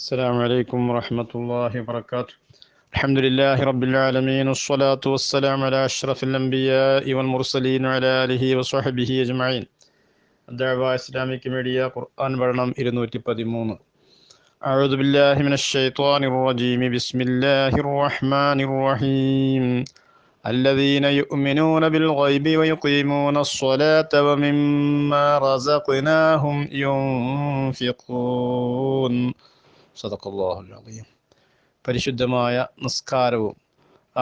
السلام عليكم ورحمة الله وبركاته الحمد لله رب العالمين والصلاة والسلام على أشرف الأنبياء والمرسلين وعلى آله وصحبه أجمعين الدعوة إسلامية ميديا قرآن برنام إرنوتي بديمون أعوذ بالله من الشيطان الرجيم بسم الله الرحمن الرحيم الذين يؤمنون بالغيب ويقيمون الصلاة ومما رزقناهم ينفقون സദക്കുള്ളാഹുലിയും പരിശുദ്ധമായ നിസ്കാരവും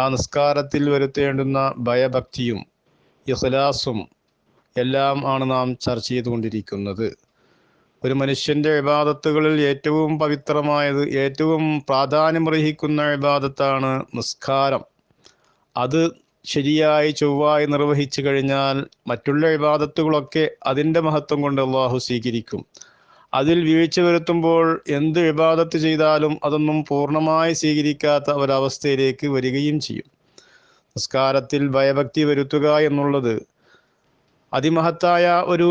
ആ നിസ്കാരത്തിൽ വരുത്തേണ്ടുന്ന ഭയഭക്തിയും ഇഖ്ലാസും എല്ലാം ആണ് നാം ചർച്ച ചെയ്തുകൊണ്ടിരിക്കുന്നത് ഒരു മനുഷ്യൻ്റെ വിവാദത്തുകളിൽ ഏറ്റവും പവിത്രമായത് ഏറ്റവും പ്രാധാന്യമർഹിക്കുന്ന വിവാദത്താണ് നിസ്കാരം അത് ശരിയായി ചൊവ്വായി നിർവഹിച്ചു കഴിഞ്ഞാൽ മറ്റുള്ള വിവാദത്തുകളൊക്കെ അതിൻ്റെ മഹത്വം കൊണ്ട് അള്ളാഹു സ്വീകരിക്കും അതിൽ വീഴ്ച വരുത്തുമ്പോൾ എന്ത് വിവാദത്ത് ചെയ്താലും അതൊന്നും പൂർണ്ണമായി സ്വീകരിക്കാത്ത ഒരവസ്ഥയിലേക്ക് വരികയും ചെയ്യും നിസ്കാരത്തിൽ ഭയഭക്തി വരുത്തുക എന്നുള്ളത് അതിമഹത്തായ ഒരു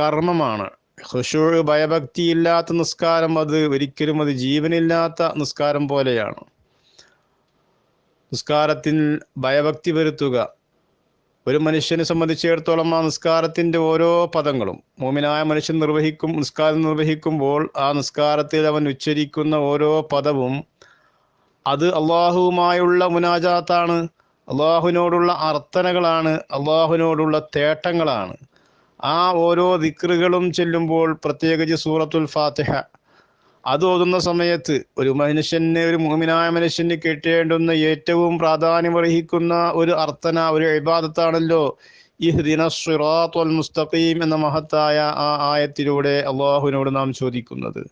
കർമ്മമാണ് ഭയഭക്തി ഭയഭക്തിയില്ലാത്ത നിസ്കാരം അത് ഒരിക്കലും അത് ജീവനില്ലാത്ത നിസ്കാരം പോലെയാണ് നിസ്കാരത്തിൽ ഭയഭക്തി വരുത്തുക ഒരു മനുഷ്യനെ സംബന്ധിച്ചിടത്തോളം ആ നിസ്കാരത്തിൻ്റെ ഓരോ പദങ്ങളും മോമിനായ മനുഷ്യൻ നിർവഹിക്കും നിസ്കാരം നിർവഹിക്കുമ്പോൾ ആ നിസ്കാരത്തിൽ അവൻ ഉച്ചരിക്കുന്ന ഓരോ പദവും അത് അള്ളാഹുവുമായുള്ള മുനാജാത്താണ് അള്ളാഹുവിനോടുള്ള അർത്ഥനകളാണ് അള്ളാഹുവിനോടുള്ള തേട്ടങ്ങളാണ് ആ ഓരോ ദിക്റുകളും ചെല്ലുമ്പോൾ പ്രത്യേകിച്ച് സൂറത്തുൽ ഫാത്തിഹ അത് ഓതുന്ന സമയത്ത് ഒരു മനുഷ്യന് ഒരു മോമിനായ മനുഷ്യന് കിട്ടേണ്ടുന്ന ഏറ്റവും പ്രാധാന്യം അർഹിക്കുന്ന ഒരു അർത്ഥന ഒരു ഇബാദത്താണല്ലോ ഇഹ്ദിനുറാത്തുൽ മുസ്തഖീം എന്ന മഹത്തായ ആ ആയത്തിലൂടെ അള്ളാഹുവിനോട് നാം ചോദിക്കുന്നത്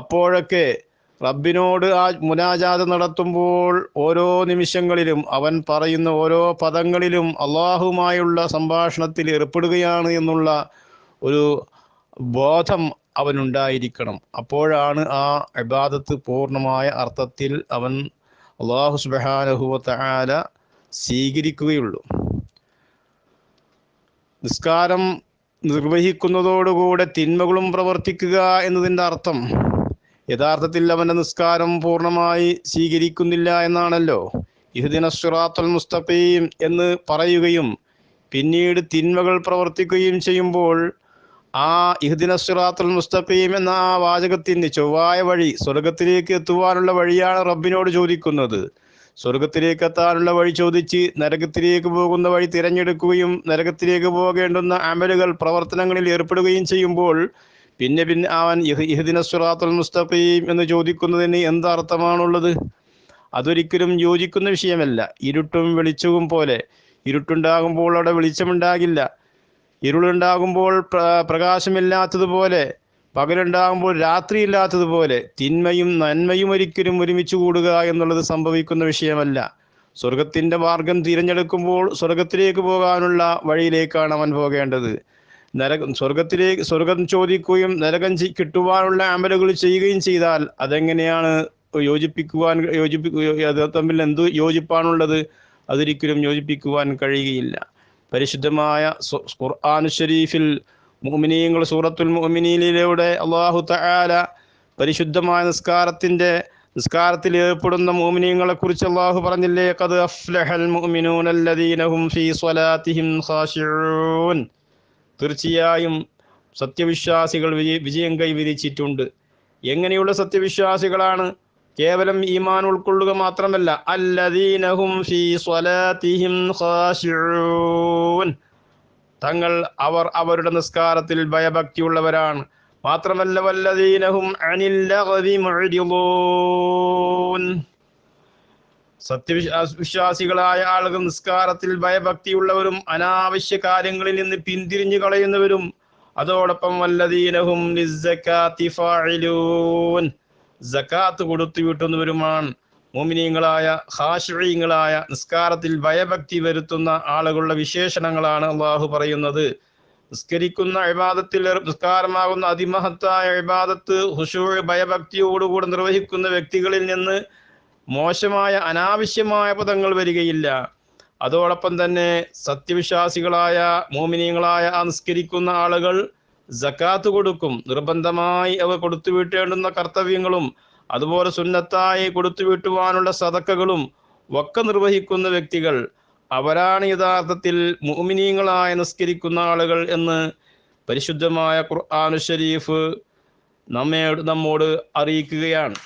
അപ്പോഴൊക്കെ റബ്ബിനോട് ആ മുനാജാത നടത്തുമ്പോൾ ഓരോ നിമിഷങ്ങളിലും അവൻ പറയുന്ന ഓരോ പദങ്ങളിലും അള്ളാഹുമായുള്ള സംഭാഷണത്തിൽ ഏർപ്പെടുകയാണ് എന്നുള്ള ഒരു ബോധം അവനുണ്ടായിരിക്കണം അപ്പോഴാണ് ആ ഇബാദത്ത് പൂർണ്ണമായ അർത്ഥത്തിൽ അവൻ അള്ളാഹു സുബാനഹുവല സ്വീകരിക്കുകയുള്ളൂ നിസ്കാരം നിർവഹിക്കുന്നതോടുകൂടെ തിന്മകളും പ്രവർത്തിക്കുക എന്നതിൻ്റെ അർത്ഥം യഥാർത്ഥത്തിൽ അവൻ്റെ നിസ്കാരം പൂർണ്ണമായി സ്വീകരിക്കുന്നില്ല എന്നാണല്ലോ ഇഹുദിന സുറാത്തുൽ മുസ്തഖീം എന്ന് പറയുകയും പിന്നീട് തിന്മകൾ പ്രവർത്തിക്കുകയും ചെയ്യുമ്പോൾ ആ ഇഹ്ദിന സിറാത്തുൽ മുസ്തഖീം എന്ന ആ വാചകത്തിന്റെ ചൊവ്വായ വഴി സ്വർഗത്തിലേക്ക് എത്തുവാനുള്ള വഴിയാണ് റബ്ബിനോട് ചോദിക്കുന്നത് സ്വർഗത്തിലേക്ക് എത്താനുള്ള വഴി ചോദിച്ച് നരകത്തിലേക്ക് പോകുന്ന വഴി തിരഞ്ഞെടുക്കുകയും നരകത്തിലേക്ക് പോകേണ്ടുന്ന അമലുകൾ പ്രവർത്തനങ്ങളിൽ ഏർപ്പെടുകയും ചെയ്യുമ്പോൾ പിന്നെ പിന്നെ അവൻ ഇഹ്ദിന സുറാത്തുൽ മുസ്തഖീം എന്ന് ചോദിക്കുന്നതിന് എന്തർത്ഥമാണുള്ളത് അതൊരിക്കലും യോജിക്കുന്ന വിഷയമല്ല ഇരുട്ടും വെളിച്ചവും പോലെ ഇരുട്ടുണ്ടാകുമ്പോൾ അവിടെ വെളിച്ചമുണ്ടാകില്ല ഇരുളുണ്ടാകുമ്പോൾ പ്രകാശമില്ലാത്തതുപോലെ പകലുണ്ടാകുമ്പോൾ രാത്രിയില്ലാത്തതുപോലെ തിന്മയും നന്മയും ഒരിക്കലും ഒരുമിച്ച് കൂടുക എന്നുള്ളത് സംഭവിക്കുന്ന വിഷയമല്ല സ്വർഗത്തിൻ്റെ മാർഗം തിരഞ്ഞെടുക്കുമ്പോൾ സ്വർഗത്തിലേക്ക് പോകാനുള്ള വഴിയിലേക്കാണ് അവൻ പോകേണ്ടത് നരകം സ്വർഗത്തിലേക്ക് സ്വർഗം ചോദിക്കുകയും നരകം കിട്ടുവാനുള്ള അമലുകൾ ചെയ്യുകയും ചെയ്താൽ അതെങ്ങനെയാണ് യോജിപ്പിക്കുവാൻ യോജിപ്പിക്കുക തമ്മിൽ എന്ത് യോജിപ്പാണുള്ളത് അതൊരിക്കലും യോജിപ്പിക്കുവാൻ കഴിയുകയില്ല പരിശുദ്ധമായ ഖുർആാനു ഷെരീഫിൽ മുഅ്മിനീങ്ങൾ സൂറത്തുൽ മുഅ്മിനീനിലൂടെ അള്ളാഹു തആല പരിശുദ്ധമായ നിസ്കാരത്തിൻ്റെ നിസ്കാരത്തിൽ ഏർപ്പെടുന്ന മോമിനിയങ്ങളെ കുറിച്ച് അള്ളാഹു പറഞ്ഞില്ലേ കത് അഫ്ലഹൽ മുഅ്മിനൂനല്ലദീനഹും ഫീ സ്വലാത്തിഹിം ഖാശിഊൻ തീർച്ചയായും സത്യവിശ്വാസികൾ വിജയം കൈവരിച്ചിട്ടുണ്ട് എങ്ങനെയുള്ള സത്യവിശ്വാസികളാണ് കേവലം ഈമാൻ ഉൾക്കൊള്ളുക മാത്രമല്ല അല്ലദീനഹും ഫീ സ്വലാത്തിഹിം ഖാശിഊൻ തങ്ങൾ അവർ അവരുടെ നിസ്കാരത്തിൽ ഭയഭക്തിയുള്ളവരാണ് മാത്രമല്ല വല്ലദീനഹും അനിൽ ലഗ്വി മുഅ്രിദൂൻ സത്യവിശ്വാസികളായ ആളുകൾ നിസ്കാരത്തിൽ ഭയഭക്തിയുള്ളവരും അനാവശ്യ കാര്യങ്ങളിൽ നിന്ന് പിന്തിരിഞ്ഞു കളയുന്നവരും അതോടൊപ്പം വല്ലദീനഹും ജക്കാത്ത് കൊടുത്തു വിട്ടുന്നവരുമാൻ മോമിനീങ്ങളായ ഹാഷിഴീങ്ങളായ നിസ്കാരത്തിൽ ഭയഭക്തി വരുത്തുന്ന ആളുകളുടെ വിശേഷണങ്ങളാണ് അള്ളാഹു പറയുന്നത് നിസ്കരിക്കുന്ന അഴിബാദത്തിൽ നിസ്കാരമാകുന്ന അതിമഹത്തായ അഴിബാദത്ത് ഹുഷൂ ഭയഭക്തിയോടുകൂടെ നിർവഹിക്കുന്ന വ്യക്തികളിൽ നിന്ന് മോശമായ അനാവശ്യമായ പദങ്ങൾ വരികയില്ല അതോടൊപ്പം തന്നെ സത്യവിശ്വാസികളായ മോമിനിയങ്ങളായ ആ നിസ്കരിക്കുന്ന ആളുകൾ ജക്കാത്ത് കൊടുക്കും നിർബന്ധമായി അവ കൊടുത്തു വിട്ടേണ്ടുന്ന കർത്തവ്യങ്ങളും അതുപോലെ സുന്നത്തായി കൊടുത്തു കൊടുത്തുവിട്ടുവാനുള്ള സതക്കകളും ഒക്കെ നിർവഹിക്കുന്ന വ്യക്തികൾ അവരാണ് യഥാർത്ഥത്തിൽ മുഅ്മിനീങ്ങളായി നിസ്കരിക്കുന്ന ആളുകൾ എന്ന് പരിശുദ്ധമായ ഖുർആാനു ഷരീഫ് നമ്മെ നമ്മോട് അറിയിക്കുകയാണ്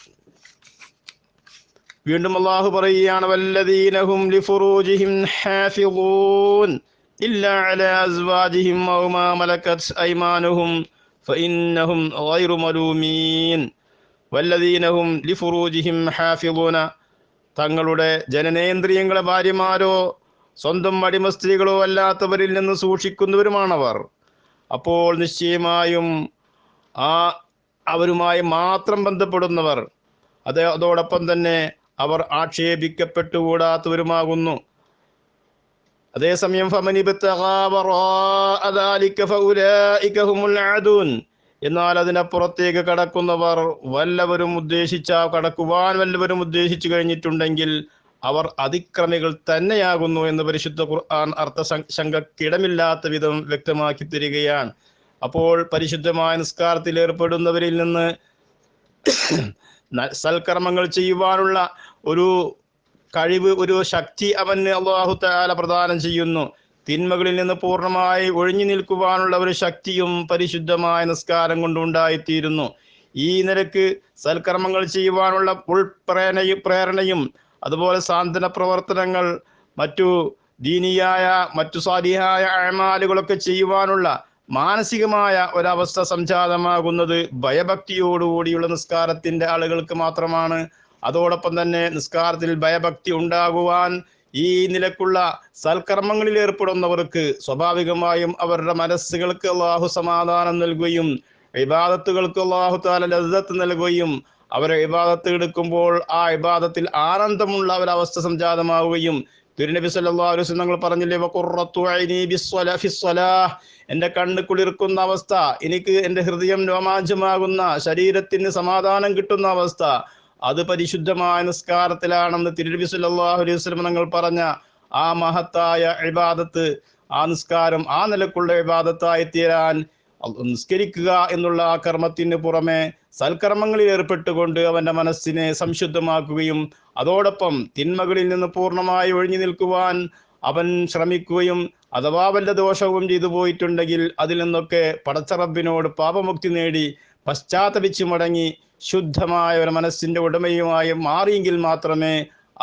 വീണ്ടും അള്ളാഹു പറയുകയാണ് വല്ലതീനഹും ലിഫുറൂജിഹിം ഹാഫിളൂൻ إلا على أزواجهم أو ما ملكت أيمانهم فإنهم غير ملومين والذين هم لفروجهم حافظون തങ്ങളുടെ ജനനേന്ദ്രിയങ്ങളെ ഭാര്യമാരോ സ്വന്തം അടിമ സ്ത്രീകളോ അല്ലാത്തവരിൽ നിന്ന് സൂക്ഷിക്കുന്നവരുമാണവർ അപ്പോൾ നിശ്ചയമായും ആ അവരുമായി മാത്രം ബന്ധപ്പെടുന്നവർ അതെ അതോടൊപ്പം തന്നെ അവർ ആക്ഷേപിക്കപ്പെട്ടുകൂടാത്തവരുമാകുന്നു അതേസമയം എന്നാൽ അതിനപ്പുറത്തേക്ക് കടക്കുന്നവർ വല്ലവരും ഉദ്ദേശിച്ച കടക്കുവാൻ വല്ലവരും ഉദ്ദേശിച്ചു കഴിഞ്ഞിട്ടുണ്ടെങ്കിൽ അവർ അതിക്രമികൾ തന്നെയാകുന്നു എന്ന് പരിശുദ്ധ ഖുർആൻ അർത്ഥ ശങ്കക്കിടമില്ലാത്ത വിധം വ്യക്തമാക്കി തരികയാണ് അപ്പോൾ പരിശുദ്ധമായ നിസ്കാരത്തിൽ ഏർപ്പെടുന്നവരിൽ നിന്ന് സൽക്കർമ്മങ്ങൾ ചെയ്യുവാനുള്ള ഒരു കഴിവ് ഒരു ശക്തി അവന് അള്ളാഹു താല പ്രദാനം ചെയ്യുന്നു തിന്മകളിൽ നിന്ന് പൂർണ്ണമായി ഒഴിഞ്ഞു നിൽക്കുവാനുള്ള ഒരു ശക്തിയും പരിശുദ്ധമായ നിസ്കാരം കൊണ്ടുണ്ടായിത്തീരുന്നു ഈ നിരക്ക് സൽക്കർമ്മങ്ങൾ ചെയ്യുവാനുള്ള ഉൾപ്രേരണയും പ്രേരണയും അതുപോലെ സാന്ത്വന പ്രവർത്തനങ്ങൾ മറ്റു ദീനിയായ മറ്റു സ്വാധീനായ അഴമാലുകളൊക്കെ ചെയ്യുവാനുള്ള മാനസികമായ ഒരവസ്ഥ സംജാതമാകുന്നത് ഭയഭക്തിയോടുകൂടിയുള്ള നിസ്കാരത്തിന്റെ ആളുകൾക്ക് മാത്രമാണ് അതോടൊപ്പം തന്നെ നിസ്കാരത്തിൽ ഭയഭക്തി ഉണ്ടാകുവാൻ ഈ നിലക്കുള്ള സൽക്കർമ്മങ്ങളിൽ ഏർപ്പെടുന്നവർക്ക് സ്വാഭാവികമായും അവരുടെ മനസ്സുകൾക്ക് അള്ളാഹു സമാധാനം നൽകുകയും വിവാദത്തുകൾക്ക് അള്ളാഹു താല ലത്ത് നൽകുകയും അവരെ വിവാദത്ത് എടുക്കുമ്പോൾ ആ വിവാദത്തിൽ ആനന്ദമുള്ള അവരവസ്ഥ സംജാതമാവുകയും തിരുനബി സല്ലാ അലുസ് ഞങ്ങൾ പറഞ്ഞില്ലേ എൻ്റെ കണ്ണ് കുളിർക്കുന്ന അവസ്ഥ എനിക്ക് എൻ്റെ ഹൃദയം രോമാഞ്ചമാകുന്ന ശരീരത്തിന് സമാധാനം കിട്ടുന്ന അവസ്ഥ അത് പരിശുദ്ധമായ നിസ്കാരത്തിലാണെന്ന് തിരുവി സല്ലല്ലാഹു അലൈഹി വസല്ലം തങ്ങൾ പറഞ്ഞ ആ മഹത്തായ ഇബാദത്ത് ആ നിസ്കാരം ആ നിലക്കുള്ള ഇബാദത്തായി തീരാൻ നിസ്കരിക്കുക എന്നുള്ള ആ കർമ്മത്തിന് പുറമെ സൽക്കർമ്മങ്ങളിൽ ഏർപ്പെട്ടുകൊണ്ട് അവൻ്റെ മനസ്സിനെ സംശുദ്ധമാക്കുകയും അതോടൊപ്പം തിന്മകളിൽ നിന്ന് പൂർണ്ണമായി ഒഴിഞ്ഞു നിൽക്കുവാൻ അവൻ ശ്രമിക്കുകയും അഥവാ വല്ല ദോഷവും ചെയ്തു പോയിട്ടുണ്ടെങ്കിൽ അതിൽ നിന്നൊക്കെ പടച്ചറബിനോട് പാപമുക്തി നേടി പശ്ചാത്തപിച്ചു മടങ്ങി ശുദ്ധമായ ഒരു മനസ്സിൻ്റെ ഉടമയുമായി മാറിയെങ്കിൽ മാത്രമേ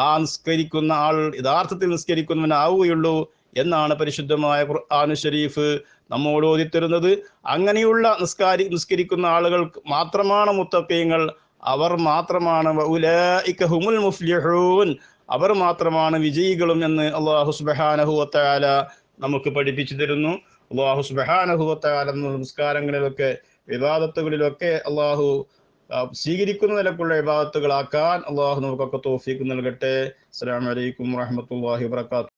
ആ നിസ്കരിക്കുന്ന ആൾ യഥാർത്ഥത്തിൽ നിസ്കരിക്കുന്നവനാവുകയുള്ളൂ എന്നാണ് പരിശുദ്ധമായ ഖുർആാന് ഷരീഫ് നമ്മോട് ഓതിത്തരുന്നത് അങ്ങനെയുള്ള നിസ്കാരി നിസ്കരിക്കുന്ന ആളുകൾ മാത്രമാണ് മുത്തക്കയങ്ങൾ അവർ മാത്രമാണ് ഹുമുൽ മുഫ്ലിഹൂൻ അവർ മാത്രമാണ് വിജയികളും എന്ന് അള്ളാഹു സുബാനഹുല നമുക്ക് പഠിപ്പിച്ചു തരുന്നു അള്ളാഹു സുബാനഹുല നമസ്കാരങ്ങളിലൊക്കെ വിവാദത്തുകളിലൊക്കെ അള്ളാഹു സ്വീകരിക്കുന്ന നിലക്കുള്ള ആക്കാൻ അള്ളാഹു നമുക്കൊക്കെ തോഫീക്ക് നൽകട്ടെ അസ്സലാമു അലൈക്കും വാഹമത്തല്ലാഹി വാത്തു